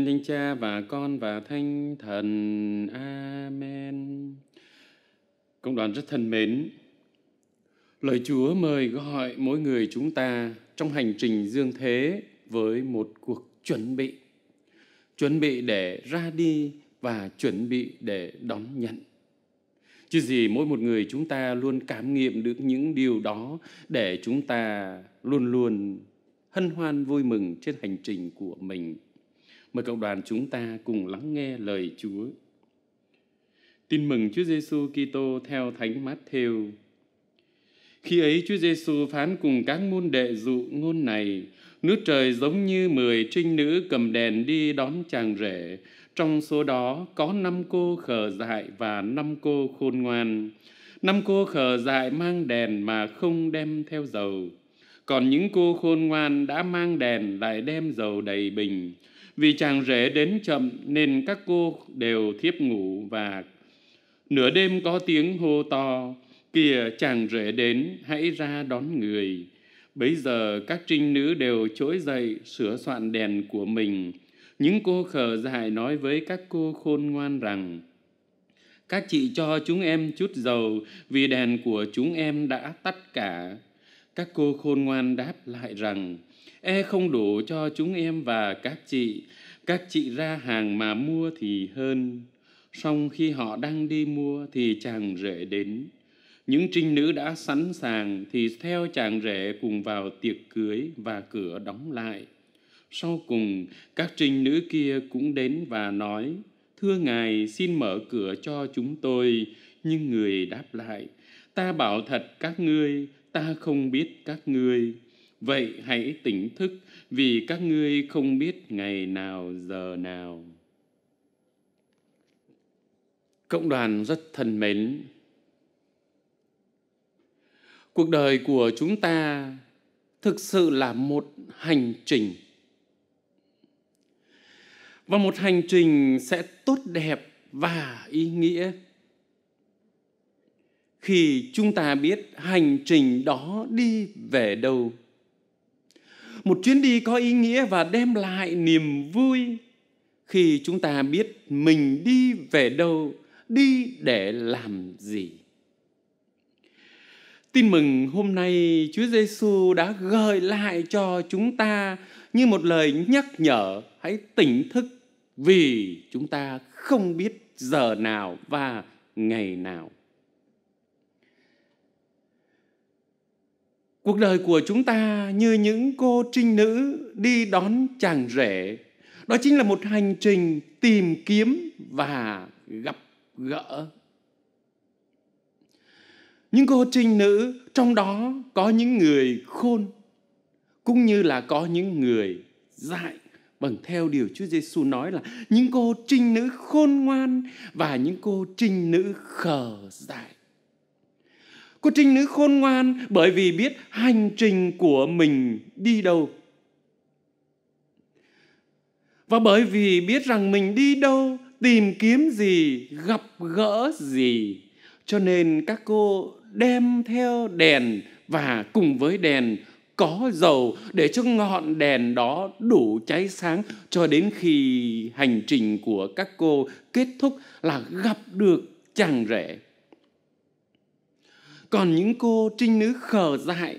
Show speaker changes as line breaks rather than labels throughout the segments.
Nhân danh Cha và Con và Thánh Thần. Amen. cộng đoàn rất thân mến, lời Chúa mời gọi mỗi người chúng ta trong hành trình dương thế với một cuộc chuẩn bị. Chuẩn bị để ra đi và chuẩn bị để đón nhận. Chứ gì mỗi một người chúng ta luôn cảm nghiệm được những điều đó để chúng ta luôn luôn hân hoan vui mừng trên hành trình của mình Mời cộng đoàn chúng ta cùng lắng nghe lời Chúa. Tin mừng Chúa Giêsu Kitô theo Thánh Matthew. Khi ấy Chúa Giêsu phán cùng các môn đệ dụ ngôn này: Nước trời giống như mười trinh nữ cầm đèn đi đón chàng rể. Trong số đó có năm cô khờ dại và năm cô khôn ngoan. Năm cô khờ dại mang đèn mà không đem theo dầu còn những cô khôn ngoan đã mang đèn lại đem dầu đầy bình vì chàng rể đến chậm nên các cô đều thiếp ngủ và nửa đêm có tiếng hô to kìa chàng rể đến hãy ra đón người bấy giờ các trinh nữ đều trỗi dậy sửa soạn đèn của mình những cô khờ dại nói với các cô khôn ngoan rằng các chị cho chúng em chút dầu vì đèn của chúng em đã tắt cả các cô khôn ngoan đáp lại rằng, e không đủ cho chúng em và các chị, các chị ra hàng mà mua thì hơn. song khi họ đang đi mua thì chàng rể đến. Những trinh nữ đã sẵn sàng thì theo chàng rể cùng vào tiệc cưới và cửa đóng lại. Sau cùng, các trinh nữ kia cũng đến và nói, Thưa Ngài, xin mở cửa cho chúng tôi. Nhưng người đáp lại, Ta bảo thật các ngươi, ta không biết các ngươi vậy hãy tỉnh thức vì các ngươi không biết ngày nào giờ nào cộng đoàn rất thân mến cuộc đời của chúng ta thực sự là một hành trình và một hành trình sẽ tốt đẹp và ý nghĩa khi chúng ta biết hành trình đó đi về đâu một chuyến đi có ý nghĩa và đem lại niềm vui khi chúng ta biết mình đi về đâu đi để làm gì tin mừng hôm nay chúa giêsu đã gợi lại cho chúng ta như một lời nhắc nhở hãy tỉnh thức vì chúng ta không biết giờ nào và ngày nào Cuộc đời của chúng ta như những cô trinh nữ đi đón chàng rể. Đó chính là một hành trình tìm kiếm và gặp gỡ. Những cô trinh nữ trong đó có những người khôn cũng như là có những người dại bằng vâng, theo điều Chúa Giêsu nói là những cô trinh nữ khôn ngoan và những cô trinh nữ khờ dại. Cô trinh nữ khôn ngoan bởi vì biết hành trình của mình đi đâu. Và bởi vì biết rằng mình đi đâu, tìm kiếm gì, gặp gỡ gì. Cho nên các cô đem theo đèn và cùng với đèn có dầu để cho ngọn đèn đó đủ cháy sáng cho đến khi hành trình của các cô kết thúc là gặp được chàng rể còn những cô trinh nữ khờ dại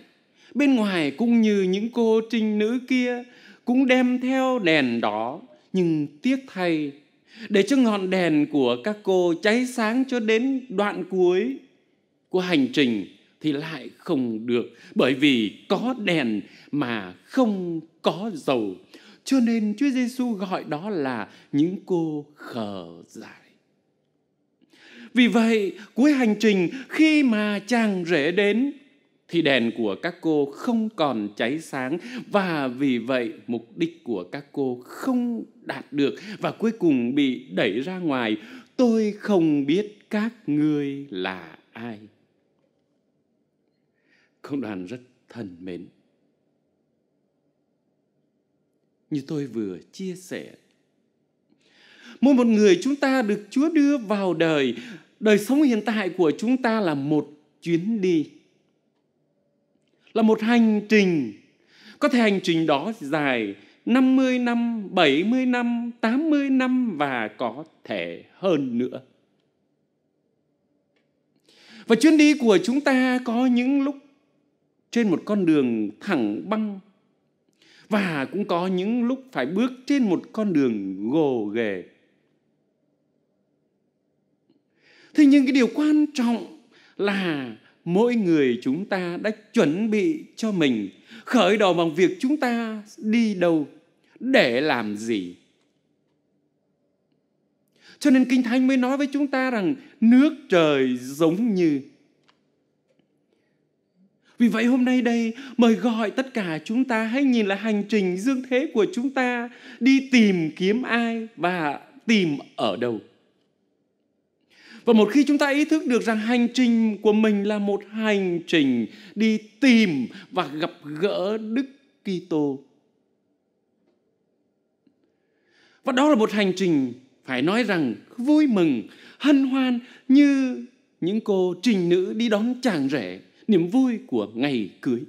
bên ngoài cũng như những cô trinh nữ kia cũng đem theo đèn đỏ nhưng tiếc thay để cho ngọn đèn của các cô cháy sáng cho đến đoạn cuối của hành trình thì lại không được bởi vì có đèn mà không có dầu cho nên Chúa Giêsu gọi đó là những cô khờ dại vì vậy, cuối hành trình khi mà chàng rể đến thì đèn của các cô không còn cháy sáng và vì vậy mục đích của các cô không đạt được và cuối cùng bị đẩy ra ngoài. Tôi không biết các ngươi là ai. Công đoàn rất thân mến. Như tôi vừa chia sẻ Mỗi một người chúng ta được Chúa đưa vào đời, đời sống hiện tại của chúng ta là một chuyến đi. Là một hành trình. Có thể hành trình đó dài 50 năm, 70 năm, 80 năm và có thể hơn nữa. Và chuyến đi của chúng ta có những lúc trên một con đường thẳng băng và cũng có những lúc phải bước trên một con đường gồ ghề thế nhưng cái điều quan trọng là mỗi người chúng ta đã chuẩn bị cho mình khởi đầu bằng việc chúng ta đi đâu để làm gì cho nên kinh thánh mới nói với chúng ta rằng nước trời giống như vì vậy hôm nay đây mời gọi tất cả chúng ta hãy nhìn lại hành trình dương thế của chúng ta đi tìm kiếm ai và tìm ở đâu và một khi chúng ta ý thức được rằng hành trình của mình là một hành trình đi tìm và gặp gỡ Đức Kitô. Và đó là một hành trình phải nói rằng vui mừng, hân hoan như những cô trình nữ đi đón chàng rể, niềm vui của ngày cưới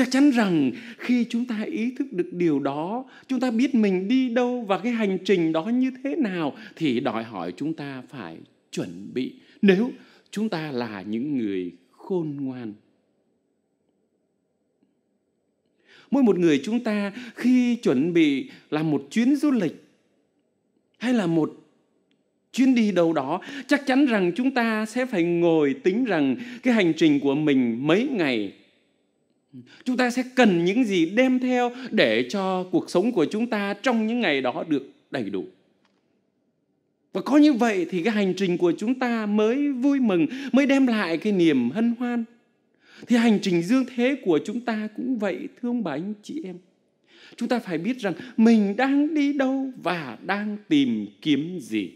chắc chắn rằng khi chúng ta ý thức được điều đó chúng ta biết mình đi đâu và cái hành trình đó như thế nào thì đòi hỏi chúng ta phải chuẩn bị nếu chúng ta là những người khôn ngoan mỗi một người chúng ta khi chuẩn bị làm một chuyến du lịch hay là một chuyến đi đâu đó chắc chắn rằng chúng ta sẽ phải ngồi tính rằng cái hành trình của mình mấy ngày Chúng ta sẽ cần những gì đem theo để cho cuộc sống của chúng ta trong những ngày đó được đầy đủ. Và có như vậy thì cái hành trình của chúng ta mới vui mừng, mới đem lại cái niềm hân hoan. Thì hành trình dương thế của chúng ta cũng vậy thưa ông bà anh chị em. Chúng ta phải biết rằng mình đang đi đâu và đang tìm kiếm gì.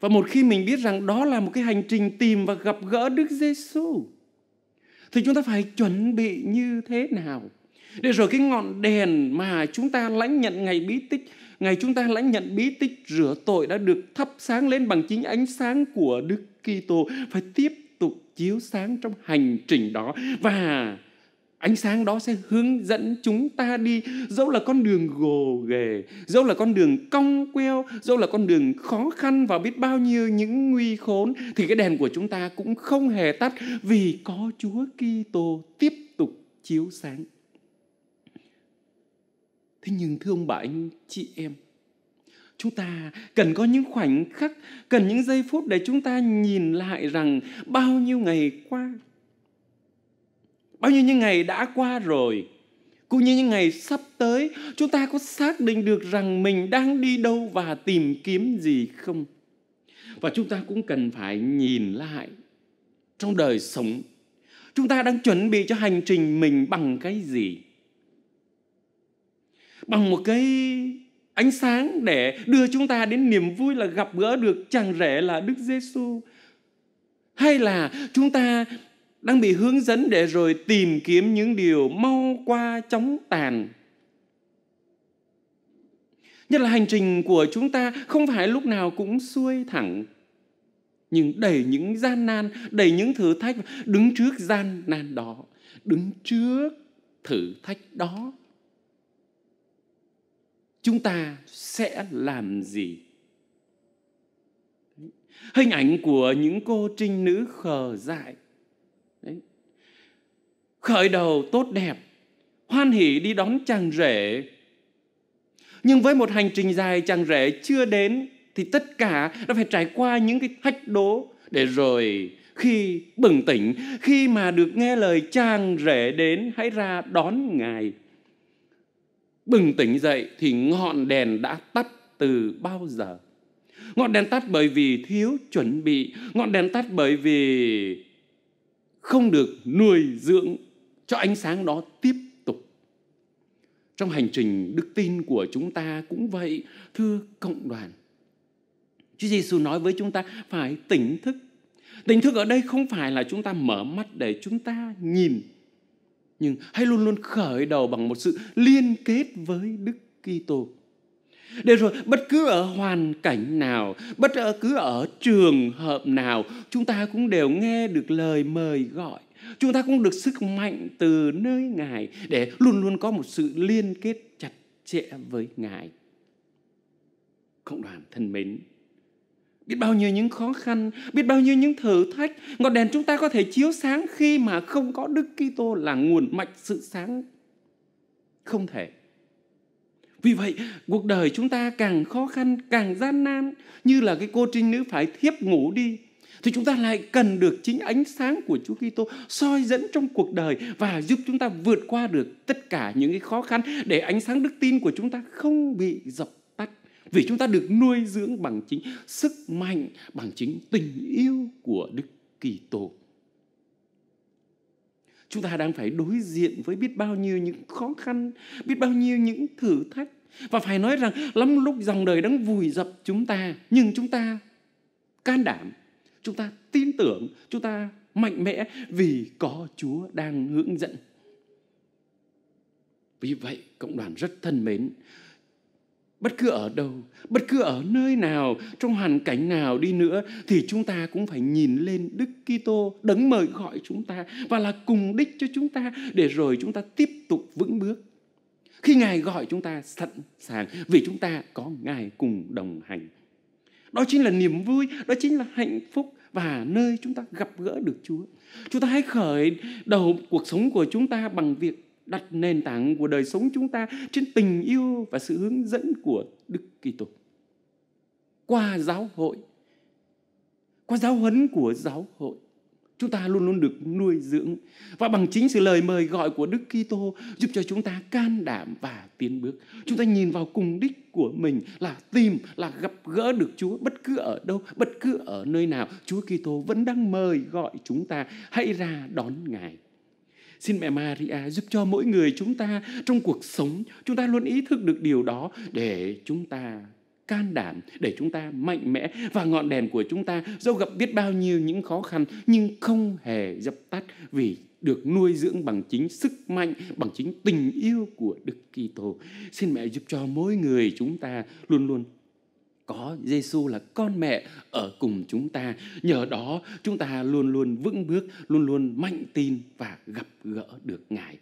Và một khi mình biết rằng đó là một cái hành trình tìm và gặp gỡ Đức Giêsu thì chúng ta phải chuẩn bị như thế nào? Để rồi cái ngọn đèn mà chúng ta lãnh nhận ngày bí tích, ngày chúng ta lãnh nhận bí tích rửa tội đã được thắp sáng lên bằng chính ánh sáng của Đức Kitô phải tiếp tục chiếu sáng trong hành trình đó và ánh sáng đó sẽ hướng dẫn chúng ta đi dẫu là con đường gồ ghề dẫu là con đường cong queo dẫu là con đường khó khăn và biết bao nhiêu những nguy khốn thì cái đèn của chúng ta cũng không hề tắt vì có chúa kitô tiếp tục chiếu sáng thế nhưng thưa ông bà anh chị em chúng ta cần có những khoảnh khắc cần những giây phút để chúng ta nhìn lại rằng bao nhiêu ngày qua Bao nhiêu những ngày đã qua rồi Cũng như những ngày sắp tới Chúng ta có xác định được rằng mình đang đi đâu và tìm kiếm gì không Và chúng ta cũng cần phải nhìn lại Trong đời sống Chúng ta đang chuẩn bị cho hành trình mình bằng cái gì Bằng một cái ánh sáng để đưa chúng ta đến niềm vui là gặp gỡ được chàng rể là Đức Giêsu hay là chúng ta đang bị hướng dẫn để rồi tìm kiếm những điều mau qua chóng tàn nhất là hành trình của chúng ta không phải lúc nào cũng xuôi thẳng nhưng đầy những gian nan đầy những thử thách đứng trước gian nan đó đứng trước thử thách đó chúng ta sẽ làm gì hình ảnh của những cô trinh nữ khờ dại khởi đầu tốt đẹp hoan hỷ đi đón chàng rể nhưng với một hành trình dài chàng rể chưa đến thì tất cả đã phải trải qua những cái thách đố để rồi khi bừng tỉnh khi mà được nghe lời chàng rể đến hãy ra đón ngài bừng tỉnh dậy thì ngọn đèn đã tắt từ bao giờ ngọn đèn tắt bởi vì thiếu chuẩn bị ngọn đèn tắt bởi vì không được nuôi dưỡng cho ánh sáng đó tiếp tục. Trong hành trình đức tin của chúng ta cũng vậy, thưa cộng đoàn. Chúa Giêsu nói với chúng ta phải tỉnh thức. Tỉnh thức ở đây không phải là chúng ta mở mắt để chúng ta nhìn, nhưng hãy luôn luôn khởi đầu bằng một sự liên kết với Đức Kitô. Để rồi bất cứ ở hoàn cảnh nào, bất cứ ở trường hợp nào, chúng ta cũng đều nghe được lời mời gọi Chúng ta cũng được sức mạnh từ nơi Ngài để luôn luôn có một sự liên kết chặt chẽ với Ngài. Cộng đoàn thân mến, biết bao nhiêu những khó khăn, biết bao nhiêu những thử thách, ngọn đèn chúng ta có thể chiếu sáng khi mà không có Đức Kitô là nguồn mạch sự sáng. Không thể. Vì vậy, cuộc đời chúng ta càng khó khăn, càng gian nan, như là cái cô trinh nữ phải thiếp ngủ đi thì chúng ta lại cần được chính ánh sáng của Chúa Kitô soi dẫn trong cuộc đời và giúp chúng ta vượt qua được tất cả những cái khó khăn để ánh sáng đức tin của chúng ta không bị dập tắt vì chúng ta được nuôi dưỡng bằng chính sức mạnh bằng chính tình yêu của Đức Kitô. Chúng ta đang phải đối diện với biết bao nhiêu những khó khăn, biết bao nhiêu những thử thách và phải nói rằng lắm lúc dòng đời đang vùi dập chúng ta nhưng chúng ta can đảm chúng ta tin tưởng, chúng ta mạnh mẽ vì có Chúa đang hướng dẫn. Vì vậy, cộng đoàn rất thân mến. Bất cứ ở đâu, bất cứ ở nơi nào, trong hoàn cảnh nào đi nữa thì chúng ta cũng phải nhìn lên Đức Kitô đấng mời gọi chúng ta và là cùng đích cho chúng ta để rồi chúng ta tiếp tục vững bước. Khi Ngài gọi chúng ta sẵn sàng vì chúng ta có Ngài cùng đồng hành. Đó chính là niềm vui, đó chính là hạnh phúc và nơi chúng ta gặp gỡ được Chúa. Chúng ta hãy khởi đầu cuộc sống của chúng ta bằng việc đặt nền tảng của đời sống chúng ta trên tình yêu và sự hướng dẫn của Đức Kitô. Qua giáo hội, qua giáo huấn của giáo hội Chúng ta luôn luôn được nuôi dưỡng và bằng chính sự lời mời gọi của Đức Kitô giúp cho chúng ta can đảm và tiến bước. Chúng ta nhìn vào cùng đích của mình là tìm là gặp gỡ được Chúa bất cứ ở đâu, bất cứ ở nơi nào, Chúa Kitô vẫn đang mời gọi chúng ta hãy ra đón Ngài. Xin mẹ Maria giúp cho mỗi người chúng ta trong cuộc sống chúng ta luôn ý thức được điều đó để chúng ta can đảm để chúng ta mạnh mẽ và ngọn đèn của chúng ta dẫu gặp biết bao nhiêu những khó khăn nhưng không hề dập tắt vì được nuôi dưỡng bằng chính sức mạnh, bằng chính tình yêu của Đức Kitô. Xin mẹ giúp cho mỗi người chúng ta luôn luôn có Giêsu là con mẹ ở cùng chúng ta. Nhờ đó chúng ta luôn luôn vững bước, luôn luôn mạnh tin và gặp gỡ được Ngài.